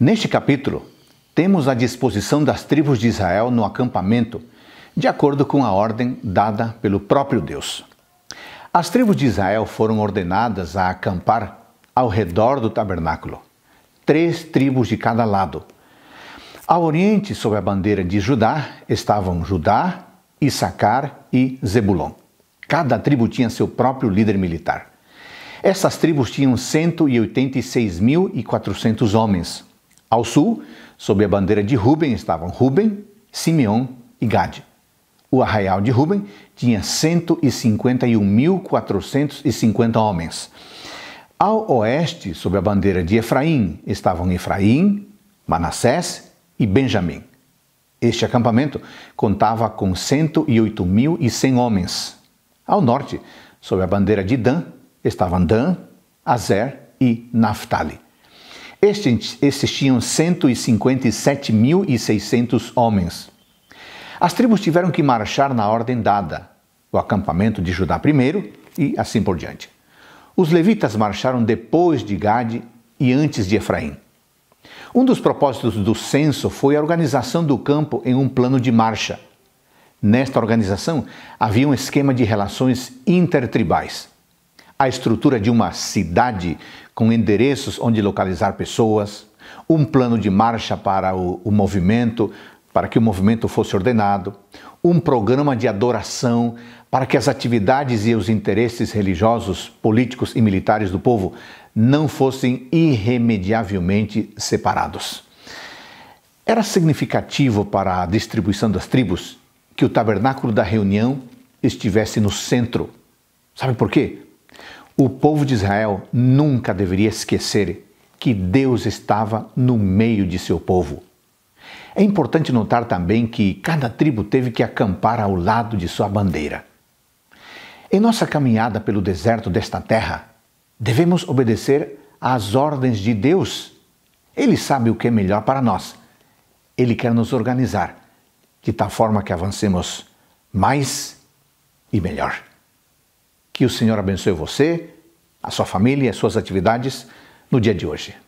Neste capítulo, temos a disposição das tribos de Israel no acampamento, de acordo com a ordem dada pelo próprio Deus. As tribos de Israel foram ordenadas a acampar ao redor do tabernáculo, três tribos de cada lado. Ao oriente, sob a bandeira de Judá, estavam Judá, Issacar e Zebulon. Cada tribo tinha seu próprio líder militar. Essas tribos tinham 186.400 homens, ao sul, sob a bandeira de Ruben, estavam Ruben, Simeão e Gade. O arraial de Ruben tinha 151.450 homens. Ao oeste, sob a bandeira de Efraim, estavam Efraim, Manassés e Benjamim. Este acampamento contava com 108.100 homens. Ao norte, sob a bandeira de Dan, estavam Dan, Azer e Naftali. Estes, estes tinham 157.600 homens. As tribos tiveram que marchar na ordem dada, o acampamento de Judá primeiro e assim por diante. Os levitas marcharam depois de Gade e antes de Efraim. Um dos propósitos do censo foi a organização do campo em um plano de marcha. Nesta organização havia um esquema de relações intertribais a estrutura de uma cidade com endereços onde localizar pessoas, um plano de marcha para o, o movimento, para que o movimento fosse ordenado, um programa de adoração para que as atividades e os interesses religiosos, políticos e militares do povo não fossem irremediavelmente separados. Era significativo para a distribuição das tribos que o tabernáculo da reunião estivesse no centro. Sabe por quê? O povo de Israel nunca deveria esquecer que Deus estava no meio de seu povo. É importante notar também que cada tribo teve que acampar ao lado de sua bandeira. Em nossa caminhada pelo deserto desta terra, devemos obedecer às ordens de Deus. Ele sabe o que é melhor para nós. Ele quer nos organizar de tal forma que avancemos mais e melhor. Que o Senhor abençoe você, a sua família e as suas atividades no dia de hoje.